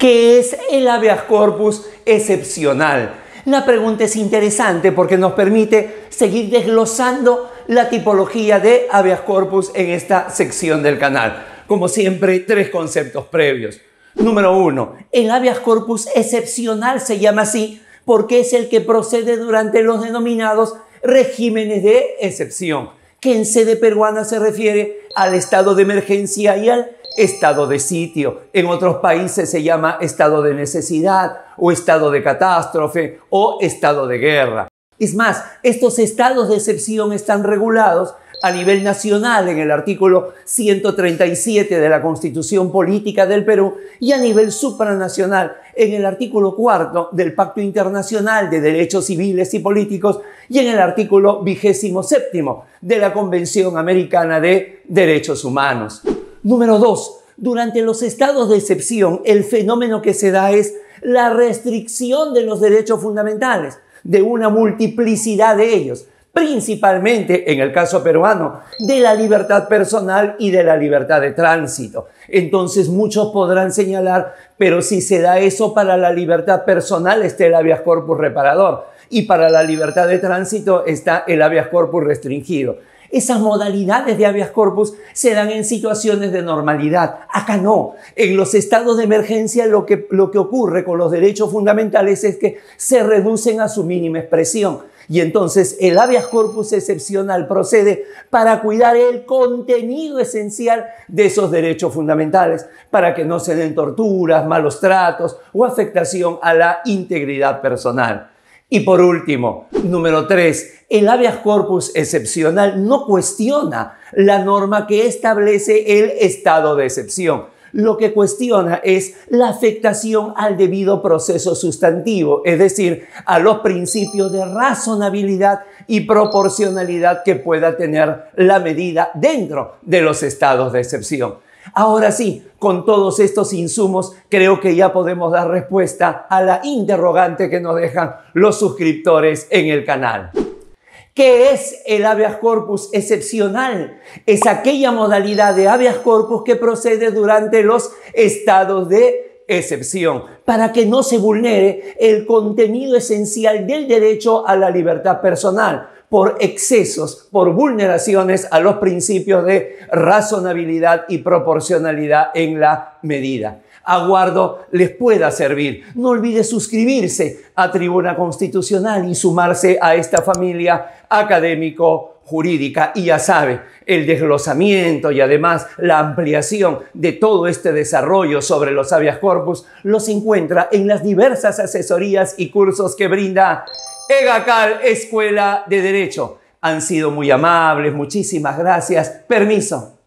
¿Qué es el habeas corpus excepcional? La pregunta es interesante porque nos permite seguir desglosando la tipología de habeas corpus en esta sección del canal. Como siempre, tres conceptos previos. Número uno, el habeas corpus excepcional se llama así porque es el que procede durante los denominados regímenes de excepción, que en sede peruana se refiere al estado de emergencia y al estado de sitio, en otros países se llama estado de necesidad o estado de catástrofe o estado de guerra. Es más, estos estados de excepción están regulados a nivel nacional en el artículo 137 de la Constitución Política del Perú y a nivel supranacional en el artículo 4 del Pacto Internacional de Derechos Civiles y Políticos y en el artículo 27 de la Convención Americana de Derechos Humanos. Número dos, durante los estados de excepción, el fenómeno que se da es la restricción de los derechos fundamentales, de una multiplicidad de ellos, principalmente en el caso peruano, de la libertad personal y de la libertad de tránsito. Entonces muchos podrán señalar, pero si se da eso para la libertad personal, está el habeas corpus reparador y para la libertad de tránsito está el habeas corpus restringido. Esas modalidades de habeas corpus se dan en situaciones de normalidad. Acá no. En los estados de emergencia lo que, lo que ocurre con los derechos fundamentales es que se reducen a su mínima expresión. Y entonces el habeas corpus excepcional procede para cuidar el contenido esencial de esos derechos fundamentales, para que no se den torturas, malos tratos o afectación a la integridad personal. Y por último, número tres, el habeas corpus excepcional no cuestiona la norma que establece el estado de excepción. Lo que cuestiona es la afectación al debido proceso sustantivo, es decir, a los principios de razonabilidad y proporcionalidad que pueda tener la medida dentro de los estados de excepción. Ahora sí, con todos estos insumos, creo que ya podemos dar respuesta a la interrogante que nos dejan los suscriptores en el canal. ¿Qué es el habeas corpus excepcional? Es aquella modalidad de habeas corpus que procede durante los estados de excepción, para que no se vulnere el contenido esencial del derecho a la libertad personal por excesos, por vulneraciones a los principios de razonabilidad y proporcionalidad en la medida. Aguardo les pueda servir. No olvide suscribirse a Tribuna Constitucional y sumarse a esta familia académico jurídica y ya sabe, el desglosamiento y además la ampliación de todo este desarrollo sobre los habeas corpus los encuentra en las diversas asesorías y cursos que brinda EGACAL Escuela de Derecho. Han sido muy amables, muchísimas gracias. Permiso.